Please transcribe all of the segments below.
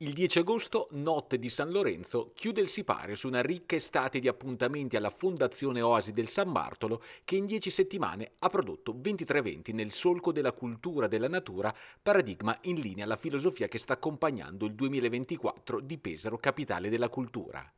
Il 10 agosto, notte di San Lorenzo, chiude il sipario su una ricca estate di appuntamenti alla Fondazione Oasi del San Bartolo che in dieci settimane ha prodotto 23 eventi nel solco della cultura della natura, paradigma in linea alla filosofia che sta accompagnando il 2024 di Pesaro, capitale della cultura.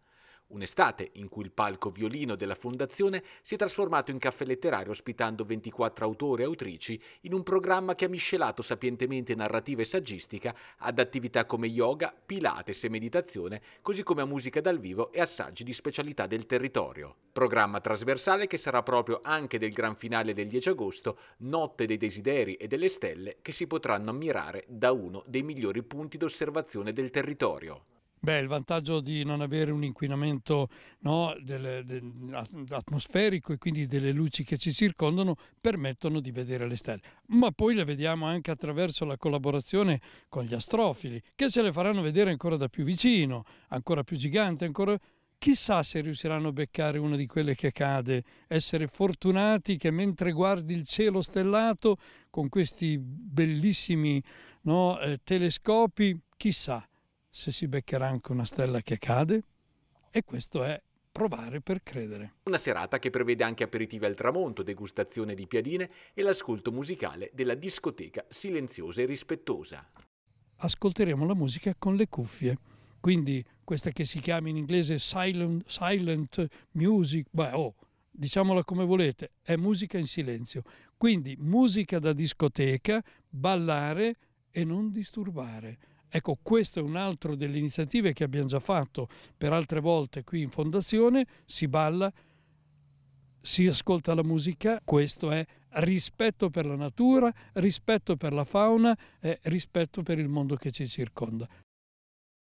Un'estate in cui il palco violino della fondazione si è trasformato in caffè letterario ospitando 24 autori e autrici in un programma che ha miscelato sapientemente narrativa e saggistica ad attività come yoga, pilates e meditazione, così come a musica dal vivo e assaggi di specialità del territorio. Programma trasversale che sarà proprio anche del gran finale del 10 agosto, Notte dei Desideri e delle Stelle, che si potranno ammirare da uno dei migliori punti d'osservazione del territorio. Beh, il vantaggio di non avere un inquinamento no, del, del, atmosferico e quindi delle luci che ci circondano permettono di vedere le stelle, ma poi le vediamo anche attraverso la collaborazione con gli astrofili, che se le faranno vedere ancora da più vicino, ancora più gigante, ancora chissà se riusciranno a beccare una di quelle che cade, essere fortunati che mentre guardi il cielo stellato con questi bellissimi no, eh, telescopi, chissà se si beccherà anche una stella che cade e questo è provare per credere. Una serata che prevede anche aperitivi al tramonto, degustazione di piadine e l'ascolto musicale della discoteca silenziosa e rispettosa. Ascolteremo la musica con le cuffie, quindi questa che si chiama in inglese silent, silent music, beh, oh, diciamola come volete, è musica in silenzio. Quindi musica da discoteca, ballare e non disturbare. Ecco, questo è un altro delle iniziative che abbiamo già fatto per altre volte qui in fondazione, si balla, si ascolta la musica, questo è rispetto per la natura, rispetto per la fauna, eh, rispetto per il mondo che ci circonda.